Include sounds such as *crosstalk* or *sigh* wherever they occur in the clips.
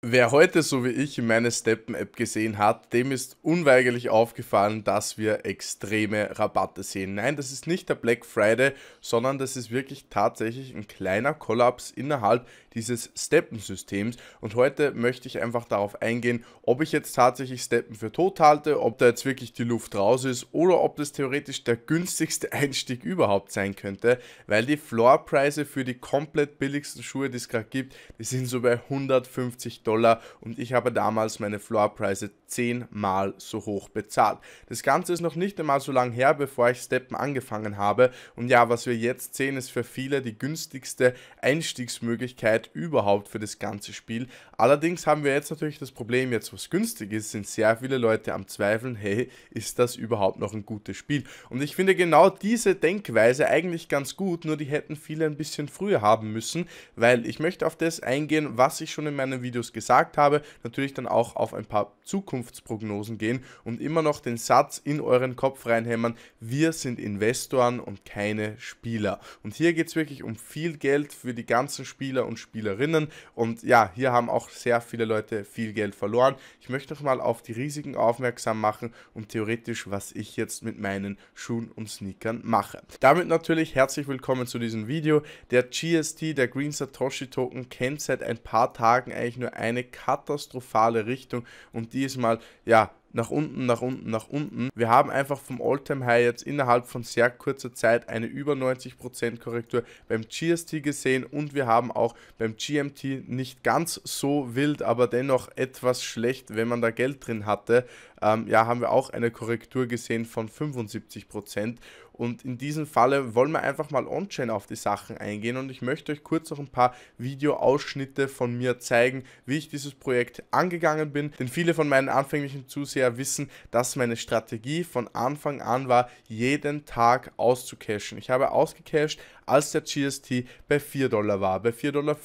Wer heute so wie ich meine Steppen-App gesehen hat, dem ist unweigerlich aufgefallen, dass wir extreme Rabatte sehen. Nein, das ist nicht der Black Friday, sondern das ist wirklich tatsächlich ein kleiner Kollaps innerhalb dieses Steppensystems. Und heute möchte ich einfach darauf eingehen, ob ich jetzt tatsächlich Steppen für tot halte, ob da jetzt wirklich die Luft raus ist oder ob das theoretisch der günstigste *laughs* Einstieg überhaupt sein könnte, weil die Floorpreise für die komplett billigsten Schuhe, die es gerade gibt, die sind so bei 150 Dollar. Dollar und ich habe damals meine Floorpreise zehnmal so hoch bezahlt. Das Ganze ist noch nicht einmal so lang her, bevor ich Steppen angefangen habe und ja, was wir jetzt sehen, ist für viele die günstigste Einstiegsmöglichkeit überhaupt für das ganze Spiel. Allerdings haben wir jetzt natürlich das Problem, jetzt was günstig ist, sind sehr viele Leute am Zweifeln, hey, ist das überhaupt noch ein gutes Spiel? Und ich finde genau diese Denkweise eigentlich ganz gut, nur die hätten viele ein bisschen früher haben müssen, weil ich möchte auf das eingehen, was ich schon in meinen Videos gesagt habe gesagt habe, natürlich dann auch auf ein paar Zukunftsprognosen gehen und immer noch den Satz in euren Kopf reinhämmern, wir sind Investoren und keine Spieler. Und hier geht es wirklich um viel Geld für die ganzen Spieler und Spielerinnen. Und ja, hier haben auch sehr viele Leute viel Geld verloren. Ich möchte nochmal auf die Risiken aufmerksam machen und theoretisch, was ich jetzt mit meinen Schuhen und Sneakern mache. Damit natürlich herzlich willkommen zu diesem Video. Der GST, der Green Satoshi Token, kennt seit ein paar Tagen eigentlich nur ein eine katastrophale Richtung und diesmal ja, nach unten, nach unten, nach unten. Wir haben einfach vom All-Time-High jetzt innerhalb von sehr kurzer Zeit eine über 90% Korrektur beim GST gesehen und wir haben auch beim GMT nicht ganz so wild, aber dennoch etwas schlecht, wenn man da Geld drin hatte. Ähm, ja, haben wir auch eine Korrektur gesehen von 75% und in diesem Falle wollen wir einfach mal on-chain auf die Sachen eingehen und ich möchte euch kurz noch ein paar Videoausschnitte von mir zeigen, wie ich dieses Projekt angegangen bin. Denn viele von meinen anfänglichen Zuseher wissen, dass meine Strategie von Anfang an war, jeden Tag auszucachen. Ich habe ausgecached als der GST bei 4 Dollar war, bei 4,50 Dollar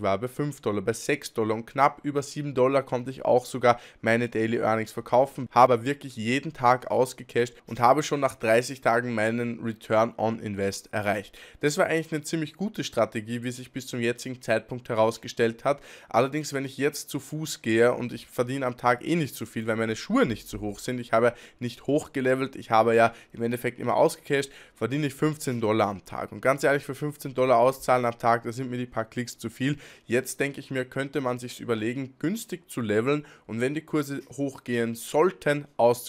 war, bei 5 Dollar, bei 6 Dollar und knapp über 7 Dollar konnte ich auch sogar meine Daily Earnings verkaufen, habe wirklich jeden Tag ausgecashed und habe schon nach 30 Tagen meinen Return on Invest erreicht. Das war eigentlich eine ziemlich gute Strategie, wie sich bis zum jetzigen Zeitpunkt herausgestellt hat. Allerdings, wenn ich jetzt zu Fuß gehe und ich verdiene am Tag eh nicht so viel, weil meine Schuhe nicht so hoch sind, ich habe nicht hochgelevelt, ich habe ja im Endeffekt immer ausgecashed, verdiene ich 15 Dollar am Tag. Und ganz ehrlich, für 15 Dollar auszahlen am Tag, da sind mir die paar Klicks zu viel. Jetzt denke ich mir, könnte man sich überlegen, günstig zu leveln und wenn die Kurse hochgehen sollten, auszucachen.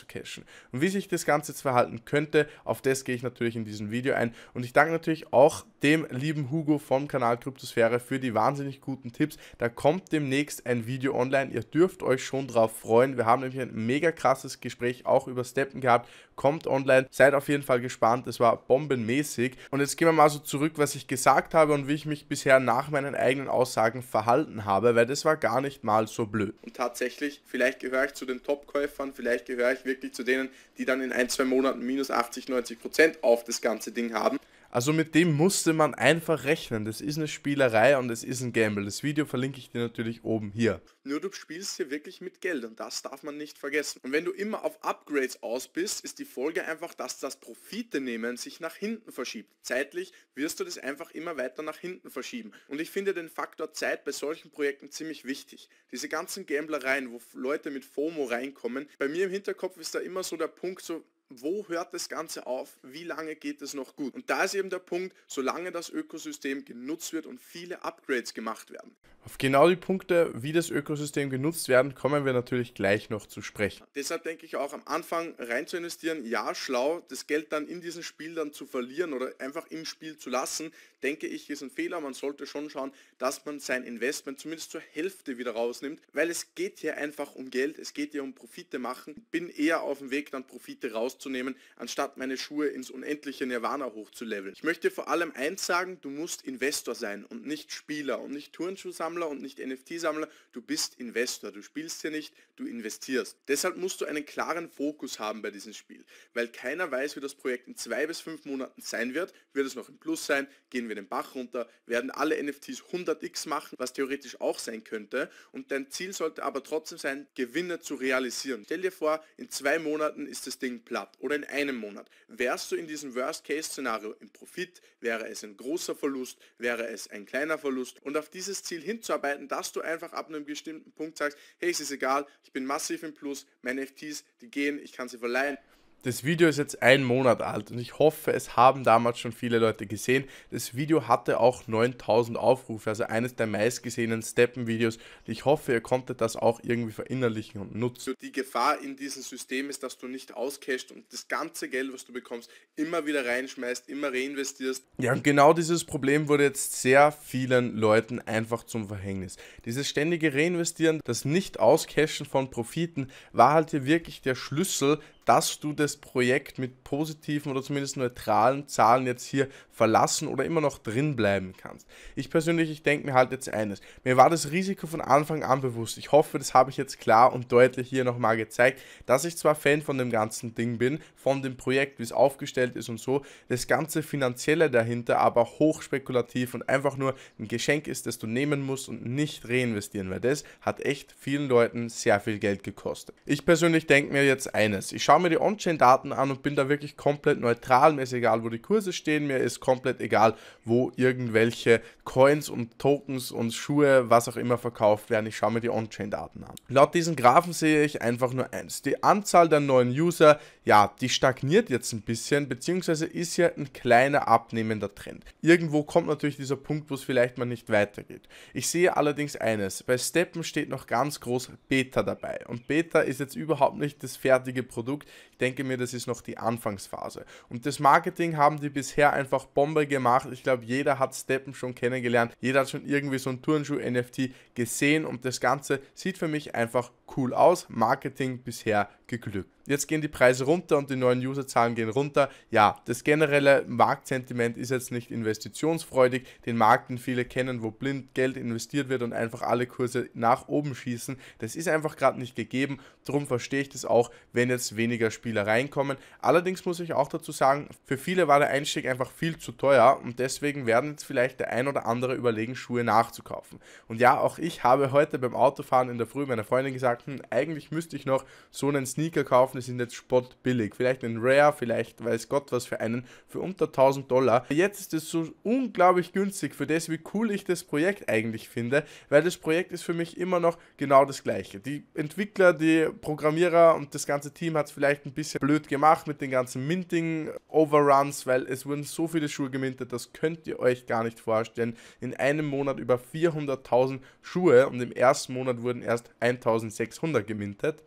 Und wie sich das Ganze jetzt verhalten könnte, auf das gehe ich natürlich in diesem Video ein. Und ich danke natürlich auch dem lieben Hugo vom Kanal Kryptosphäre für die wahnsinnig guten Tipps. Da kommt demnächst ein Video online. Ihr dürft euch schon drauf freuen. Wir haben nämlich ein mega krasses Gespräch auch über Steppen gehabt. Kommt online. Seid auf jeden Fall gespannt. Es war bombenmäßig. Und jetzt gehen wir mal so zurück, was ich gesagt habe und wie ich mich bisher nach meinen eigenen Aussagen verhalten habe, weil das war gar nicht mal so blöd. Und tatsächlich, vielleicht gehöre ich zu den Top-Käufern, vielleicht gehöre ich wirklich zu denen, die dann in ein, zwei Monaten minus 80, 90 Prozent auf das ganze Ding haben. Also mit dem musste man einfach rechnen. Das ist eine Spielerei und es ist ein Gamble. Das Video verlinke ich dir natürlich oben hier. Nur du spielst hier wirklich mit Geld und das darf man nicht vergessen. Und wenn du immer auf Upgrades aus bist, ist die Folge einfach, dass das Profite nehmen sich nach hinten verschiebt. Zeitlich wirst du das einfach immer weiter nach hinten verschieben. Und ich finde den Faktor Zeit bei solchen Projekten ziemlich wichtig. Diese ganzen Gamblereien, wo Leute mit FOMO reinkommen, bei mir im Hinterkopf ist da immer so der Punkt so, wo hört das Ganze auf, wie lange geht es noch gut. Und da ist eben der Punkt, solange das Ökosystem genutzt wird und viele Upgrades gemacht werden. Auf genau die Punkte, wie das Ökosystem genutzt werden, kommen wir natürlich gleich noch zu sprechen. Deshalb denke ich auch am Anfang rein zu investieren, ja schlau, das Geld dann in diesem Spiel dann zu verlieren oder einfach im Spiel zu lassen, denke ich ist ein Fehler. Man sollte schon schauen, dass man sein Investment zumindest zur Hälfte wieder rausnimmt, weil es geht hier einfach um Geld, es geht hier um Profite machen. Bin eher auf dem Weg, dann Profite raus aufzunehmen, anstatt meine Schuhe ins unendliche Nirvana hochzuleveln. Ich möchte vor allem eins sagen, du musst Investor sein und nicht Spieler und nicht Turnschuhsammler und nicht NFT-Sammler. Du bist Investor. Du spielst hier nicht, du investierst. Deshalb musst du einen klaren Fokus haben bei diesem Spiel, weil keiner weiß, wie das Projekt in zwei bis fünf Monaten sein wird. Wird es noch im Plus sein? Gehen wir den Bach runter? Werden alle NFTs 100x machen, was theoretisch auch sein könnte? Und dein Ziel sollte aber trotzdem sein, Gewinne zu realisieren. Stell dir vor, in zwei Monaten ist das Ding platt. Monat oder in einem Monat. Wärst du in diesem Worst-Case-Szenario im Profit, wäre es ein großer Verlust, wäre es ein kleiner Verlust und auf dieses Ziel hinzuarbeiten, dass du einfach ab einem bestimmten Punkt sagst, hey, es ist egal, ich bin massiv im Plus, meine FTs, die gehen, ich kann sie verleihen. Das Video ist jetzt ein Monat alt und ich hoffe, es haben damals schon viele Leute gesehen. Das Video hatte auch 9000 Aufrufe, also eines der meistgesehenen Steppen-Videos. Ich hoffe, ihr konntet das auch irgendwie verinnerlichen und nutzen. Also die Gefahr in diesem System ist, dass du nicht auscashst und das ganze Geld, was du bekommst, immer wieder reinschmeißt, immer reinvestierst. Ja, und genau dieses Problem wurde jetzt sehr vielen Leuten einfach zum Verhängnis. Dieses ständige Reinvestieren, das Nicht-Auscashen von Profiten war halt hier wirklich der Schlüssel, dass du das Projekt mit positiven oder zumindest neutralen Zahlen jetzt hier verlassen oder immer noch drin bleiben kannst. Ich persönlich, ich denke mir halt jetzt eines. Mir war das Risiko von Anfang an bewusst. Ich hoffe, das habe ich jetzt klar und deutlich hier nochmal gezeigt, dass ich zwar Fan von dem ganzen Ding bin, von dem Projekt, wie es aufgestellt ist und so, das ganze Finanzielle dahinter aber hochspekulativ und einfach nur ein Geschenk ist, das du nehmen musst und nicht reinvestieren, weil das hat echt vielen Leuten sehr viel Geld gekostet. Ich persönlich denke mir jetzt eines. Ich schaue schaue mir die On-Chain-Daten an und bin da wirklich komplett neutral. Mir ist egal, wo die Kurse stehen, mir ist komplett egal, wo irgendwelche Coins und Tokens und Schuhe, was auch immer verkauft werden. Ich schaue mir die On-Chain-Daten an. Laut diesen Graphen sehe ich einfach nur eins. Die Anzahl der neuen User ja, die stagniert jetzt ein bisschen, beziehungsweise ist ja ein kleiner abnehmender Trend. Irgendwo kommt natürlich dieser Punkt, wo es vielleicht mal nicht weitergeht. Ich sehe allerdings eines, bei Steppen steht noch ganz groß Beta dabei. Und Beta ist jetzt überhaupt nicht das fertige Produkt. Ich denke mir, das ist noch die Anfangsphase. Und das Marketing haben die bisher einfach Bombe gemacht. Ich glaube, jeder hat Steppen schon kennengelernt. Jeder hat schon irgendwie so ein Turnschuh-NFT gesehen und das Ganze sieht für mich einfach cool aus. Marketing bisher geglückt jetzt gehen die Preise runter und die neuen Userzahlen gehen runter. Ja, das generelle Marktsentiment ist jetzt nicht investitionsfreudig. Den Markt, den viele kennen, wo blind Geld investiert wird und einfach alle Kurse nach oben schießen, das ist einfach gerade nicht gegeben. Darum verstehe ich das auch, wenn jetzt weniger Spieler reinkommen. Allerdings muss ich auch dazu sagen, für viele war der Einstieg einfach viel zu teuer und deswegen werden jetzt vielleicht der ein oder andere überlegen, Schuhe nachzukaufen. Und ja, auch ich habe heute beim Autofahren in der Früh meiner Freundin gesagt, hm, eigentlich müsste ich noch so einen Sneaker kaufen, wir sind jetzt spottbillig. Vielleicht einen Rare, vielleicht weiß Gott was für einen, für unter 1000 Dollar. Jetzt ist es so unglaublich günstig für das, wie cool ich das Projekt eigentlich finde, weil das Projekt ist für mich immer noch genau das gleiche. Die Entwickler, die Programmierer und das ganze Team hat es vielleicht ein bisschen blöd gemacht mit den ganzen Minting-Overruns, weil es wurden so viele Schuhe gemintet, das könnt ihr euch gar nicht vorstellen. In einem Monat über 400.000 Schuhe und im ersten Monat wurden erst 1600 gemintet.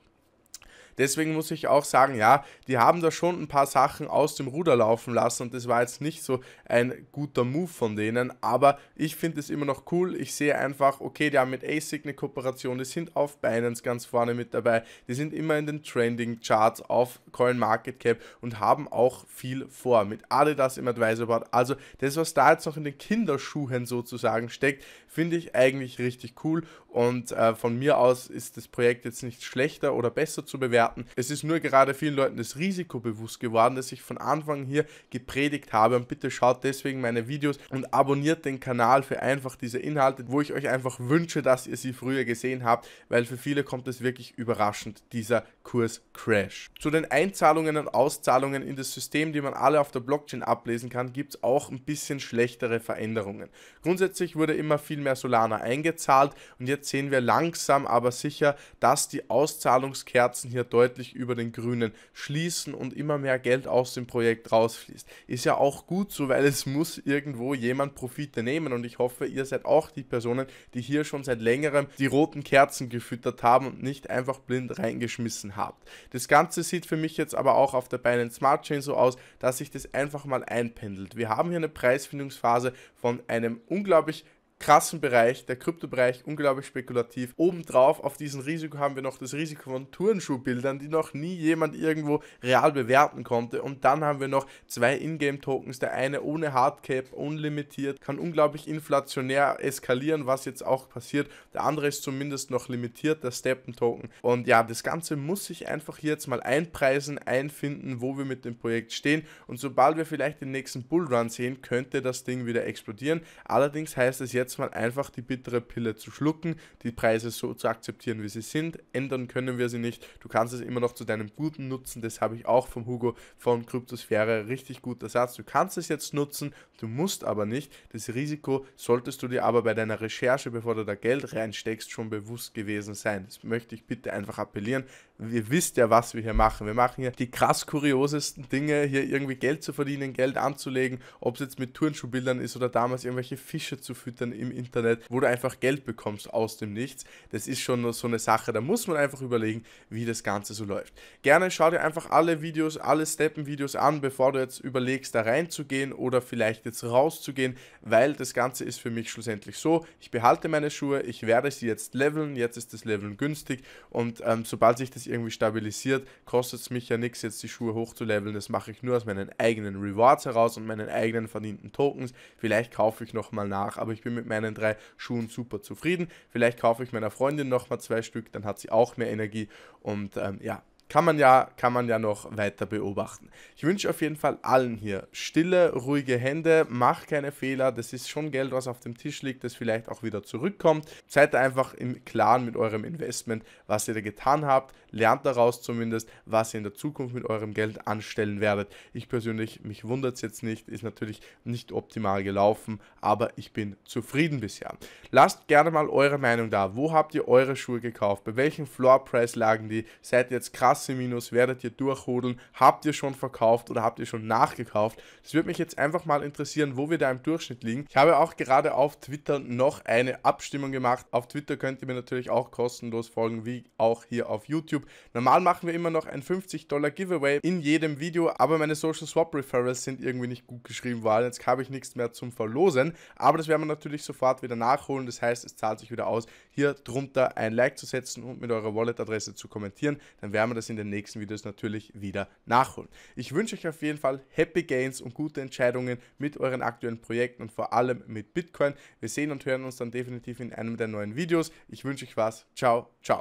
Deswegen muss ich auch sagen, ja, die haben da schon ein paar Sachen aus dem Ruder laufen lassen und das war jetzt nicht so ein guter Move von denen, aber ich finde es immer noch cool. Ich sehe einfach, okay, die haben mit ASIC eine Kooperation, die sind auf Binance ganz vorne mit dabei, die sind immer in den Trending Charts auf CoinMarketCap und haben auch viel vor mit Adidas im Advisor Board. Also das, was da jetzt noch in den Kinderschuhen sozusagen steckt, finde ich eigentlich richtig cool und äh, von mir aus ist das Projekt jetzt nicht schlechter oder besser zu bewerten Experten. Es ist nur gerade vielen Leuten das Risiko bewusst geworden, dass ich von Anfang hier gepredigt habe. Und bitte schaut deswegen meine Videos und abonniert den Kanal für einfach diese Inhalte, wo ich euch einfach wünsche, dass ihr sie früher gesehen habt, weil für viele kommt es wirklich überraschend, dieser Kurs Crash. Zu den Einzahlungen und Auszahlungen in das System, die man alle auf der Blockchain ablesen kann, gibt es auch ein bisschen schlechtere Veränderungen. Grundsätzlich wurde immer viel mehr Solana eingezahlt und jetzt sehen wir langsam aber sicher, dass die Auszahlungskerzen hier deutlich über den Grünen schließen und immer mehr Geld aus dem Projekt rausfließt. Ist ja auch gut so, weil es muss irgendwo jemand Profite nehmen und ich hoffe, ihr seid auch die Personen, die hier schon seit längerem die roten Kerzen gefüttert haben und nicht einfach blind reingeschmissen habt. Das Ganze sieht für mich jetzt aber auch auf der Binance Smart Chain so aus, dass sich das einfach mal einpendelt. Wir haben hier eine Preisfindungsphase von einem unglaublich krassen Bereich, der Kryptobereich, unglaublich spekulativ. Obendrauf auf diesem Risiko haben wir noch das Risiko von Turnschuhbildern, die noch nie jemand irgendwo real bewerten konnte. Und dann haben wir noch zwei Ingame-Tokens, der eine ohne Hardcap, unlimitiert, kann unglaublich inflationär eskalieren, was jetzt auch passiert. Der andere ist zumindest noch limitiert, der Steppen-Token. Und ja, das Ganze muss sich einfach hier jetzt mal einpreisen, einfinden, wo wir mit dem Projekt stehen. Und sobald wir vielleicht den nächsten Bullrun sehen, könnte das Ding wieder explodieren. Allerdings heißt es jetzt, jetzt mal einfach die bittere Pille zu schlucken, die Preise so zu akzeptieren, wie sie sind. Ändern können wir sie nicht. Du kannst es immer noch zu deinem Guten nutzen. Das habe ich auch vom Hugo von Kryptosphäre. Richtig guter Satz. Du kannst es jetzt nutzen, du musst aber nicht. Das Risiko solltest du dir aber bei deiner Recherche, bevor du da Geld reinsteckst, schon bewusst gewesen sein. Das möchte ich bitte einfach appellieren ihr wisst ja, was wir hier machen. Wir machen hier die krass kuriosesten Dinge, hier irgendwie Geld zu verdienen, Geld anzulegen, ob es jetzt mit Turnschuhbildern ist oder damals irgendwelche Fische zu füttern im Internet, wo du einfach Geld bekommst aus dem Nichts. Das ist schon so eine Sache, da muss man einfach überlegen, wie das Ganze so läuft. Gerne schau dir einfach alle Videos, alle Steppen-Videos an, bevor du jetzt überlegst, da reinzugehen oder vielleicht jetzt rauszugehen, weil das Ganze ist für mich schlussendlich so, ich behalte meine Schuhe, ich werde sie jetzt leveln, jetzt ist das Leveln günstig und ähm, sobald sich das irgendwie stabilisiert, kostet es mich ja nichts, jetzt die Schuhe hochzuleveln. Das mache ich nur aus meinen eigenen Rewards heraus und meinen eigenen verdienten Tokens. Vielleicht kaufe ich nochmal nach, aber ich bin mit meinen drei Schuhen super zufrieden. Vielleicht kaufe ich meiner Freundin nochmal zwei Stück, dann hat sie auch mehr Energie. Und ähm, ja, kann man ja, kann man ja noch weiter beobachten. Ich wünsche auf jeden Fall allen hier stille, ruhige Hände, macht keine Fehler, das ist schon Geld, was auf dem Tisch liegt, das vielleicht auch wieder zurückkommt. Seid einfach im Klaren mit eurem Investment, was ihr da getan habt, lernt daraus zumindest, was ihr in der Zukunft mit eurem Geld anstellen werdet. Ich persönlich, mich wundert es jetzt nicht, ist natürlich nicht optimal gelaufen, aber ich bin zufrieden bisher. Lasst gerne mal eure Meinung da. Wo habt ihr eure Schuhe gekauft? Bei welchem Floor Price lagen die? Seid ihr jetzt krass minus werdet ihr durchhudeln? Habt ihr schon verkauft oder habt ihr schon nachgekauft? Das würde mich jetzt einfach mal interessieren, wo wir da im Durchschnitt liegen. Ich habe auch gerade auf Twitter noch eine Abstimmung gemacht. Auf Twitter könnt ihr mir natürlich auch kostenlos folgen, wie auch hier auf YouTube. Normal machen wir immer noch ein 50 Dollar Giveaway in jedem Video, aber meine Social Swap Referrals sind irgendwie nicht gut geschrieben worden. Jetzt habe ich nichts mehr zum Verlosen, aber das werden wir natürlich sofort wieder nachholen. Das heißt, es zahlt sich wieder aus, hier drunter ein Like zu setzen und mit eurer Wallet-Adresse zu kommentieren. Dann werden wir das das in den nächsten Videos natürlich wieder nachholen. Ich wünsche euch auf jeden Fall Happy Gains und gute Entscheidungen mit euren aktuellen Projekten und vor allem mit Bitcoin. Wir sehen und hören uns dann definitiv in einem der neuen Videos. Ich wünsche euch was. Ciao, ciao.